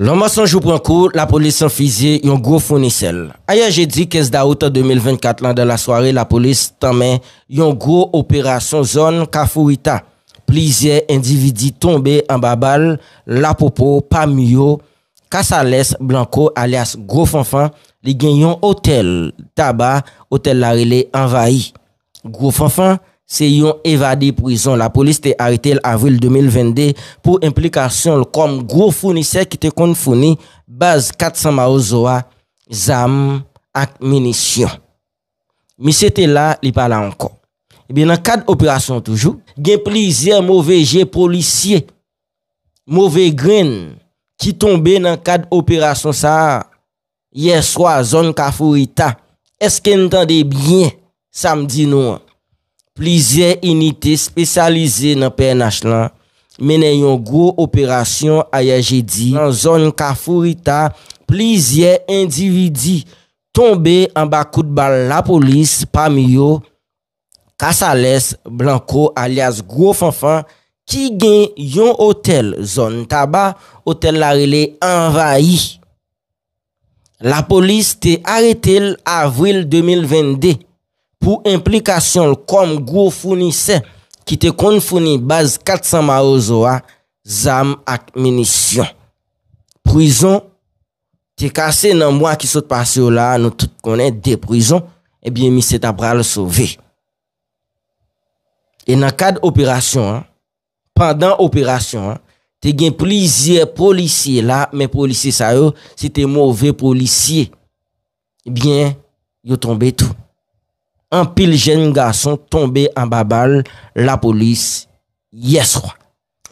Loman son jou pran kou, la polis an fizye yon gro fonisel. Ayan jè di kez da out an 2024 lan de la soare, la polis tanmen yon gro operasyon zon kafurita. Plizye individi tombe an babal, la popo, pa myo, kasa les blanko alias gro fonfon, li gen yon hotel taba, hotel la rele envahi. Gro fonfon? Se yon evade prizon, la polis te arite l avril 2022 pou implikasyon l kom gro founise kite kon founi baz 400 maouzoa, zam ak menisyon. Mi se te la, li pala ankon. Eh Ebe nan kad operasyon toujou, gen plizye mouveje polisye, mouve gren ki tombe nan kad operasyon sa yè swa zon kafourita. Eske ntande bine sa mdi nou an? plizye enite spesyalize nan PNH lan, mene yon gwo operasyon a ye jedi, nan zon ka furita, plizye endividi, tombe an bakout bal la polis, pa mi yo, kas ales blanko alias gwo fanfan, ki gen yon otel zon taba, otel la rele envayi. La polis te arete avril 2022, pou implikasyon l kom gwo founi se, ki te kon founi baz 400 ma ouzo a, zam ak menisyon. Prison, te kase nan mwa ki sot pasyo la, nou tout konen de prison, ebyen mi se ta pral souve. E nan kad operasyon, pandan operasyon, te gen plizye polisye la, men polisye sa yo, se te mwove polisye, ebyen yo tombe tou. An pil jen gason tombe an babal la polis yes kwa.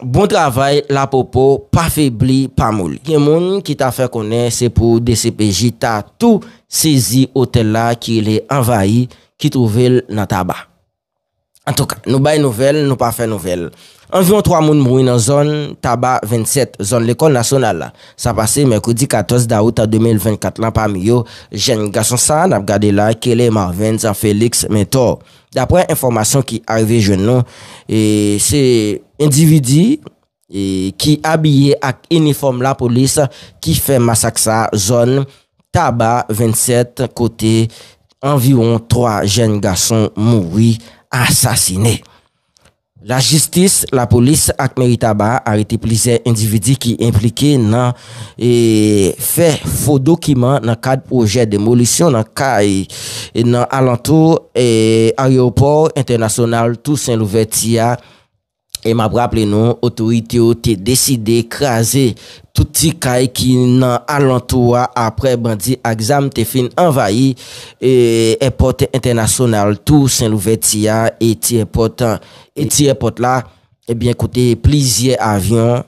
Bon travay la popo pa febli pa mouli. Yen moun ki ta fe kone se pou DCPJ ta tou sezi hotel la ki le envayi ki touvel nan taba. An touka nou baye nouvel nou pa fe nouvel. Envyon 3 moun moui nan zon taba 27 zon l'ekol nasyonal la. Sa pase mèkoudi 14 daout a 2024 lan pa miyo jen gason sa nan ap gade la kele marven za feliks men to. Dapre informasyon ki arve jen nou se individi ki abye ak eniform la polis ki fe masak sa zon taba 27 kote envyon 3 jen gason moui asasine. La jistis, la polis ak Meritaba a rete plize individi ki implike nan fè fò dokiman nan kade proje demolisyon nan kaj e, nan alantou e, ayopor internasyonal tout Saint-Louvertia. E m ap raple nou, otorite ou te deside kaze touti kay ki nan alantoua apre bandi aksam te fin envayi e epote internasyonal tou sen louveti ya eti epote la. E eh bi ekote plizye avyon,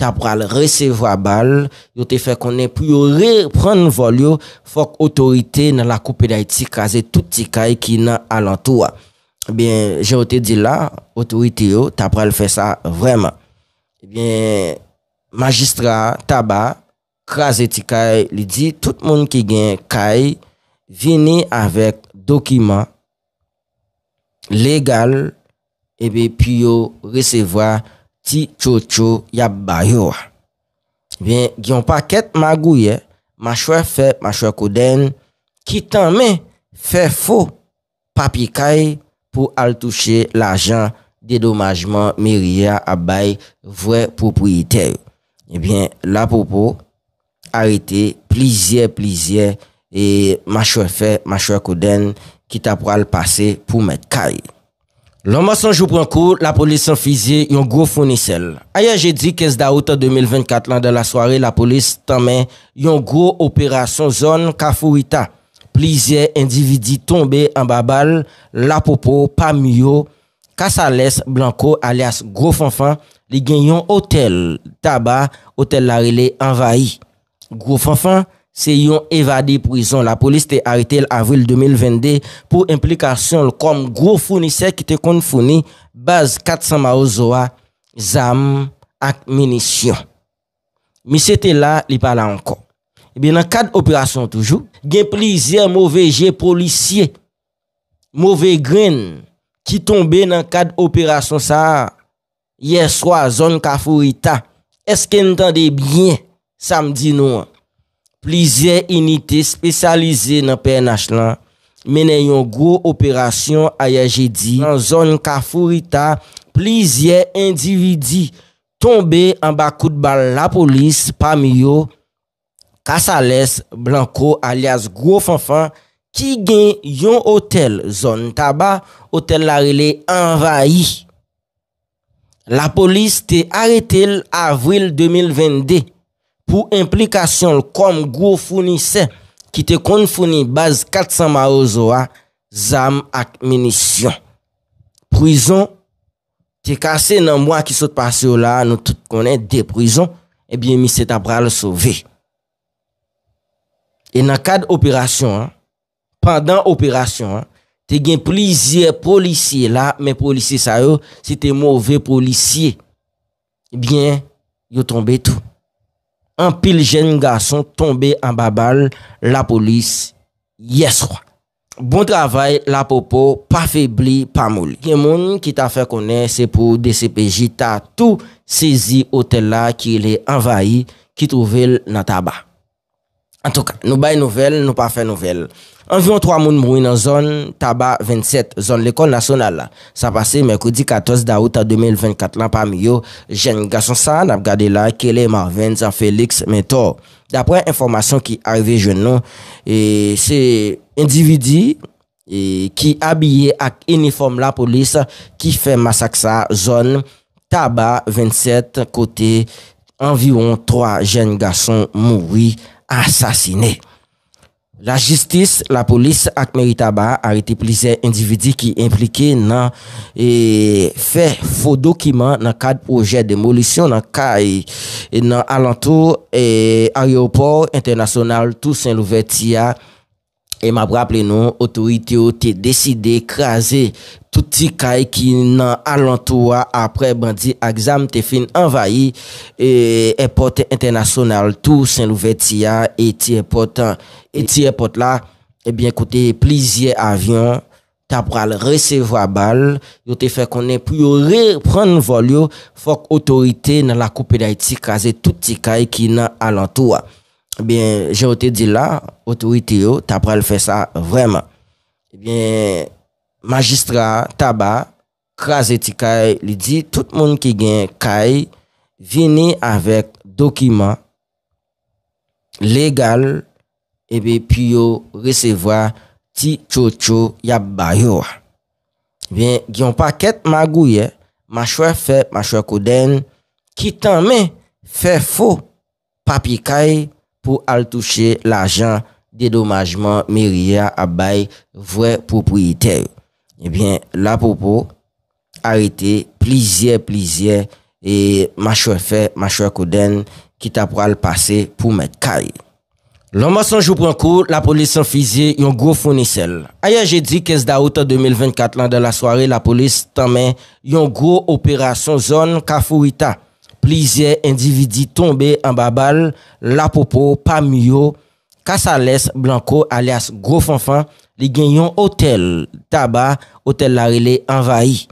tap pral resevo a bal, yo te fe konen pou yo repran nou volyo fok otorite nan la koupe da iti kaze touti kay ki nan alantoua. Ben, je ou te di la, otu ite yo, ta pral fè sa vreman. Eh ben, magistra taba, krasè ti kay, li di, tout moun ki gen kay, vini avèk dokiman, legal, ebe eh pi yo reseva ti tcho tcho yap bayor. Ben, gyon pakèt magouye, ma chwe fè, ma chwe koden, ki tanmen fè fò papi kay, pou al touche l'ajan dedomajman meriya abay vwe propriyete. Ebyen, eh la popo, arete, plizye plizye, e machewe fe, machewe koden, kita pral pase pou mwen kaye. Loman son jou pran kou, la polis an fizye yon gro fonisel. Ayan je di kez da outan 2024 lan de la soare, la polis tanmen yon gro operasyon zon Kafurita. plizye individi tombe an babal, la popo, pa myo, kasa les blanko alias gro fanfan, li gen yon hotel taba, hotel la rele envahi. Gro fanfan se yon evade prizon, la polis te arete l avril 2022 pou implikasyon l kom gro founisek ki te kon founi baz 400 maouzoa, zam ak menisyon. Mi se te la li pala ankon. Eh Ebi nan kat operasyon toujou, Gen plizye mowveje polisye, mowve gren ki tombe nan kad operasyon sa a. Ye swa zon kafurita, eske ntande bine sa mdi nou a. Plizye uniti spesyalize nan PNH lan, menen yon gwo operasyon a ye je di. Zon kafurita, plizye individi tombe an bakout bal la polis pa mi yo. Kas ales Blanco alias Gou Fonfon ki gen yon otel zon taba otel la rele envayi. La polis te arete l avril 2022 pou implikasyon l kom Gou Fonfon se ki te kon founi baz 400 maozowa zan ak menisyon. Prison te kase nan mwa ki sot pase ou la nou tout konen deprison e bi miset apra le souve. E nan kad operasyon, pandan operasyon, te gen plizye polisye la, men polisye sa yo, se te mouve polisye, ebyen, yo tombe tou. An pil jen gason tombe an babal, la polis, yes kwa. Bon travay, la popo, pa febli, pa mouli. Gen moun ki ta fe kone, se pou DCPJ, ta tou sezi otel la, ki le envayi, ki touvel nan taba. An tou ka, nou bay nouvel, nou pa fe nouvel. Anvyon 3 moun moun moun nan zon, taba 27, zon l'ekon nasyonal la. Sa pase, mèkoudi 14 daouta 2024 lan pa miyo, jen gason sa nan ap gade la, kele ma ven, zan feliks men to. Dapre informasyon ki arve jen nou, se individi ki abye ak uniform la polis ki fe masak sa, zon taba 27, kote anvyon 3 jen gason moun moun. Asasine. La jistis, la polis ak Meritaba a rete plize individi ki implike nan fè fò dokiman nan kade proje demolisyon nan kade nan alantou e, ayopor internasyonal tout Saint-Louvertia. E m ap rap le nou, otorite ou te deside krasi touti kay ki nan alantoua apre bandi aksam te fin envayi e epote internasyonal tou sen louve ti ya eti epote la. E eh bi ekote plizye avyon, ta pral resevo a bal, yo te fe konen pou yo repran nou vol yo fok otorite nan la koupe da iti krasi touti kay ki nan alantoua. Ben, jè o te di la, otou ite yo, ta pral fè sa vreman. Eh ben, magistra taba, krasè ti kay, li di, tout moun ki gen kay, vini avèk dokiman, legal, ebe eh pi yo resevwa ti tcho tcho yab bayor. Ben, gyon pa ket magouye, ma chwe fè, ma chwe koden, ki tanmen fè fò papi kay, pou al touche l'ajan dedomajman meriya abay vwe propriyete. Ebyen, eh la popo, arete, plizye, plizye, e ma chwefe, ma chwe koden, kita pral pase pou me kaye. Loman son jou pran kou, la polis an fizye yon gro fonisel. Aya je di kez da outan 2024 lan de la sware, la polis tanmen yon gro operasyon zon Kafurita. plizye individi tombe an babal la popo pa myo, kasa les blanko alias gro fanfan li gen yon hotel taba, hotel la rele envahi.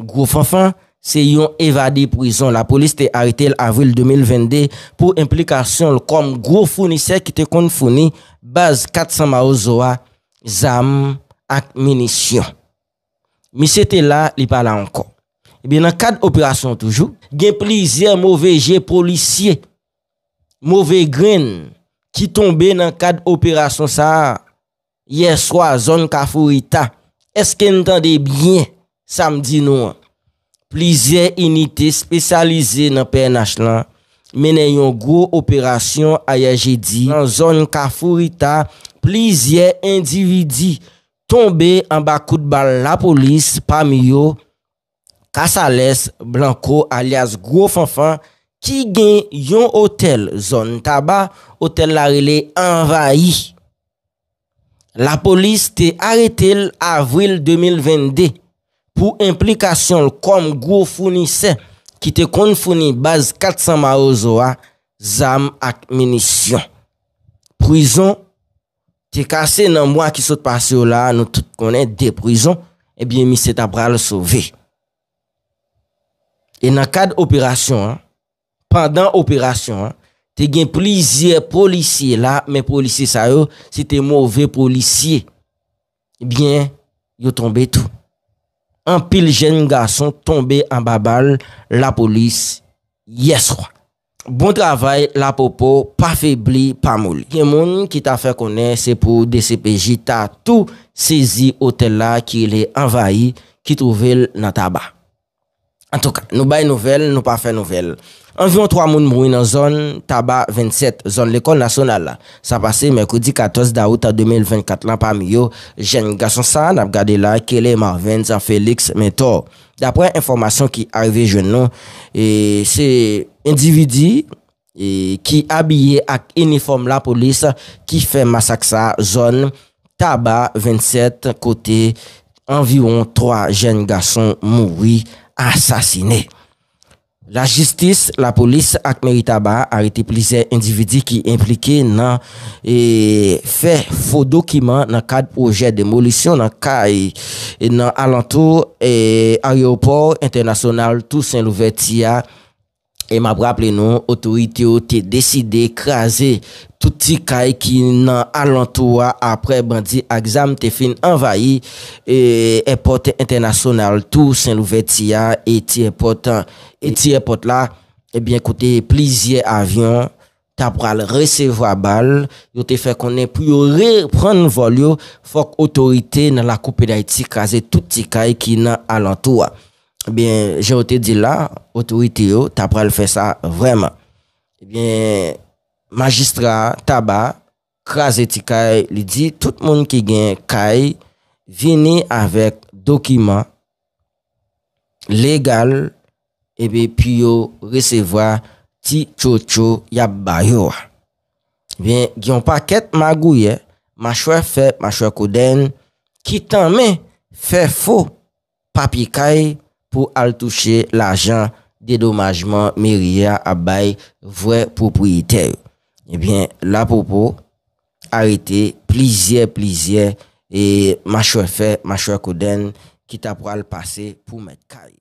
Gro fanfan se yon evade prizon, la polis te arite l avril 2022 pou implikasyon l kom gro founise ki te kon founi baz 400 maouzoa zam ak menisyon. Mi se te la li pala ankon. Ebe eh nan kade operasyon toujou, gen plizye mouveje policye, mouve gren ki tombe nan kade operasyon sa. Ye swa zon kafurita, eske ntande bine, sa mdi nou an, plizye uniti spesyalize nan PNH lan, menen yon gwo operasyon a ye je di. Nan zon kafurita, plizye individi tombe an bakout bal la polis pa miyo. Kas ales Blanco alias Gou Fonfon ki gen yon otel zon taba otel la rele envayi. La polis te arete l avril 2022 pou implikasyon l kom Gou Fonfon se ki te kon founi baz 400 maouzo a zan ak menisyon. Prison te kase nan mwa ki sot pase ou la nou tout konen deprison e bi miset apra le souve. E nan kad operasyon, pandan operasyon, te gen plizye polisye la, men polisye sa yo, se te mouve polisye, ebyen, yo tombe tou. An pil jen gason tombe an babal, la polis, yes kwa. Bon travay, la popo, pa febli, pa mouli. Gen moun ki ta fe kone, se pou DCPJ, ta tou sezi otel la, ki le envayi, ki touvel nan taba. An tou ka, nou bay nouvel, nou pa fe nouvel. Anvyon 3 moun moun moun nan zon, taba 27, zon l'ekol nasyonal la. Sa pase, mèkoudi 14 daout a 2024 lan pa miyo, jen gason sa nan ap gade la, kele ma ven, zan feliks men to. Dapre informasyon ki arve jen nou, se individi ki abye ak uniform la polis ki fe masak sa, zon taba 27, kote anvyon 3 jen gason moun moun. Asasine. La jistis, la polis ak Meritaba a rete plize individi ki implike nan fè fò dokiman nan kade proje demolisyon nan kade e nan alantou e, ayopor, internasyonal, tou sen louvertiya. E m ap ap le nou, otorite ou te deside kaze touti kay ki nan alantoua apre bandi aksam te fin envayi e epote internasyonal tou sen louve ti ya eti epote la. E eh bi ekote plizye avyon, ta pral resevo a bal, yo te fe konen pou yo repran nou vol yo fok otorite nan la koupe da iti kaze touti kay ki nan alantoua. Ben, jè o te di la, otou ite yo, ta pral fè sa vreman. Eh ben, magistra taba, krasè ti kay, li di, tout moun ki gen kay, vini avèk dokima, legal, ebe eh pi yo reseva ti tcho tcho yab bayor. Ben, gyon pa ket magouye, ma chwe fèp, ma chwe koden, ki tanmen fè fò papi kay, pou al touche l'ajan dedomajman meriya abay vwe popwitey. Eh Ebyen, la popo, arite, plizye, plizye, e ma chwefe, ma chwe koden, ki ta pral pase pou mek kay.